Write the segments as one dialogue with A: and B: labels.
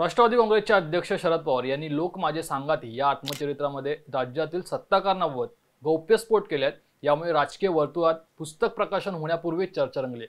A: राष्ट्रवादी काँग्रेसचे अध्यक्ष शरद पवार यांनी लोक माझे सांगाती या आत्मचरित्रामध्ये राज्यातील सत्ताकारणावर गौप्यस्फोट केल्यात यामुळे राजकीय वर्तुळात पुस्तक प्रकाशन होण्यापूर्वीच चर्चा रंगली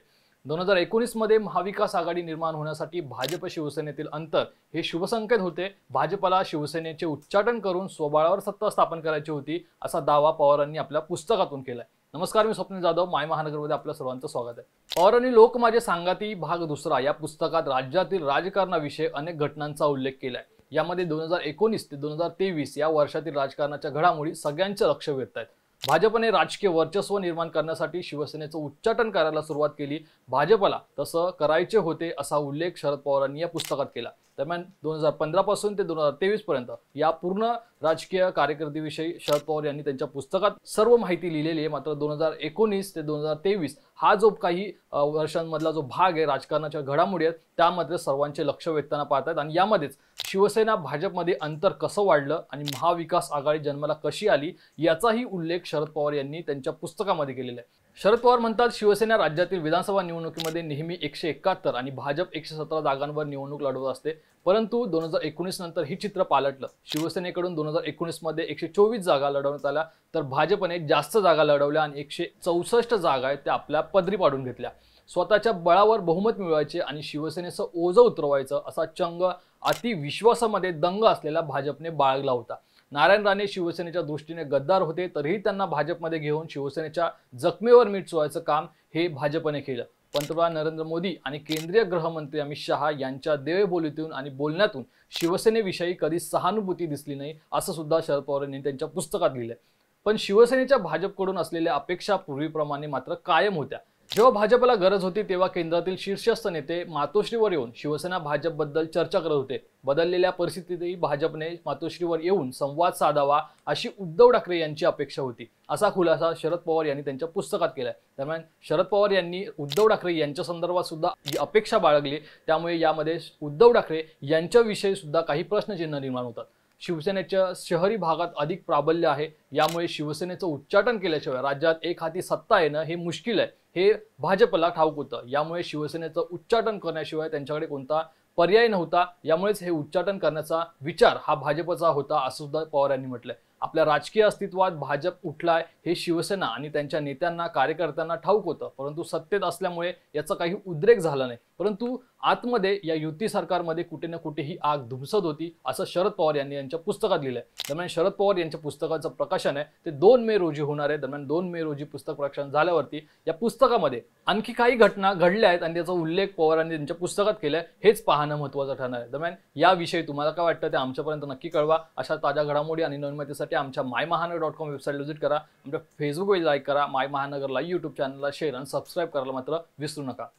A: दोन हजार एकोणीसमध्ये महाविकास आघाडी निर्माण होण्यासाठी भाजप शिवसेनेतील अंतर हे शुभसंकेत होते भाजपला शिवसेनेचे उच्चाटन करून स्वबळावर सत्ता स्थापन करायची होती असा दावा पवारांनी आपल्या पुस्तकातून केलाय नमस्कार मी स्वप्न जाधव माय महानगरमध्ये आपल्या सर्वांचं स्वागत आहे पवारांनी आणि लोक माझे सांगाती भाग दुसरा या पुस्तकात राज्यातील राजकारणाविषयी अनेक घटनांचा उल्लेख केला आहे यामध्ये दोन हजार एकोणीस ते दोन हजार तेवीस या वर्षातील राजकारणाच्या घडामोडी सगळ्यांचे लक्ष वेधत आहेत भाजपने राजकीय वर्चस्व निर्माण करण्यासाठी शिवसेनेचं उच्चाटन करायला सुरुवात केली भाजपला तसं करायचे होते असा उल्लेख शरद पवारांनी या पुस्तकात केला दरम्यान दोन हजार पंधरापासून ते दोन हजार तेवीसपर्यंत या पूर्ण राजकीय कार्यकर्दीविषयी शरद पवार यांनी त्यांच्या पुस्तकात सर्व माहिती लिहिलेली आहे मात्र दोन हजार एकोणीस ते दोन हजार तेवीस हा जो काही वर्षांमधला जो भाग आहे राजकारणाच्या घडामोडी आहेत त्यामध्ये सर्वांचे लक्ष वेधताना पाहतात आणि यामध्येच शिवसेना भाजपमध्ये अंतर कसं वाढलं आणि महाविकास आघाडी जन्माला कशी आली याचाही उल्लेख शरद पवार यांनी त्यांच्या पुस्तकामध्ये केलेला आहे शरद पवार म्हणतात शिवसेना राज्यातील विधानसभा निवडणुकीमध्ये नेहमी एकशे एकाहत्तर आणि भाजप एकशे सतरा जागांवर निवडणूक लढवत असते परंतु दोन हजार एकोणीस नंतर ही चित्र पालटलं शिवसेनेकडून दोन हजार एकोणीसमध्ये एकशे चोवीस जागा लढवण्यात आल्या तर भाजपने जास्त जागा लढवल्या आणि एकशे चौसष्ट जागा आहेत त्या आपल्या पदरी पाडून घेतल्या स्वतःच्या बळावर बहुमत मिळवायचे आणि शिवसेनेचं ओझं उतरवायचं असा चंग अतिविश्वासामध्ये दंग असलेला भाजपने बाळगला होता नारायण राणे शिवसेनेच्या दृष्टीने गद्दार होते तरीही त्यांना भाजपमध्ये घेऊन शिवसेनेच्या जखमेवर मीठ चोवायचं काम हे भाजपने केलं पंतप्रधान नरेंद्र मोदी आणि केंद्रीय गृहमंत्री अमित शहा यांच्या देवबोलीतून आणि बोलण्यातून शिवसेनेविषयी कधी सहानुभूती दिसली नाही असं सुद्धा शरद पवार यांनी त्यांच्या पुस्तकात लिहिलंय पण शिवसेनेच्या भाजपकडून असलेल्या अपेक्षा पूर्वीप्रमाणे मात्र कायम होत्या जेव्हा भाजपला गरज होती तेव्हा केंद्रातील शीर्षस्थ नेते मातोश्रीवर येऊन शिवसेना भाजपबद्दल चर्चा करत होते बदललेल्या परिस्थितीतही भाजपने मातोश्रीवर येऊन संवाद साधावा अशी उद्धव ठाकरे यांची अपेक्षा होती असा खुलासा शरद पवार यांनी त्यांच्या पुस्तकात केला दरम्यान शरद पवार यांनी उद्धव ठाकरे यांच्या संदर्भात सुद्धा अपेक्षा बाळगली त्यामुळे यामध्ये उद्धव ठाकरे यांच्याविषयी सुद्धा काही प्रश्नचिन्ह निर्माण होतात शिवसेनेच्या शहरी भागात अधिक प्राबल्य आहे यामुळे शिवसेनेचं उच्चाटन केल्याशिवाय राज्यात एक हाती सत्ता येणं हे मुश्किल आहे हे भाजपला ठाऊक होतं यामुळे शिवसेनेचं उच्चाटन करण्याशिवाय त्यांच्याकडे कोणता पर्याय नव्हता यामुळेच हे उच्चाटन करण्याचा विचार हा भाजपचा होता असं सुद्धा पवार यांनी म्हटलंय आपल्या राजकीय अस्तित्वात भाजप उठलाय हे शिवसेना आणि त्यांच्या नेत्यांना कार्यकर्त्यांना ठाऊक होतं परंतु सत्तेत असल्यामुळे याचा काही उद्रेक झाला नाही परंतु आतमध्ये या युती सरकारमध्ये कुठे ना कुठे ही आग धुमसत होती असं शरद पवार यांनी यांच्या पुस्तकात लिहिलंय दरम्यान शरद पवार यांच्या पुस्तकाचं प्रकाशन आहे ते दोन मे रोजी होणार आहे दरम्यान दोन मे रोजी पुस्तक प्रकाशन झाल्यावरती या पुस्तकामध्ये आणखी काही घटना घडल्या आहेत आणि त्याचा उल्लेख यांनी त्यांच्या पुस्तकात केलाय हेच पाहणं महत्वाचं ठरणार आहे दरम्यान याविषयी तुम्हाला काय वाटतं ते आमच्यापर्यंत नक्की कळवा अशा ताज्या घडामोडी आणि माहिती ते आमच्या माय महानगर डॉट कॉम वेबसाईट विजिट करा आमच्या फेसबुकवर लाईक करा माय महानगरला यूट्यूब चॅनलला शेअर आणि सबस्क्राईब करायला मात्र विसरू नका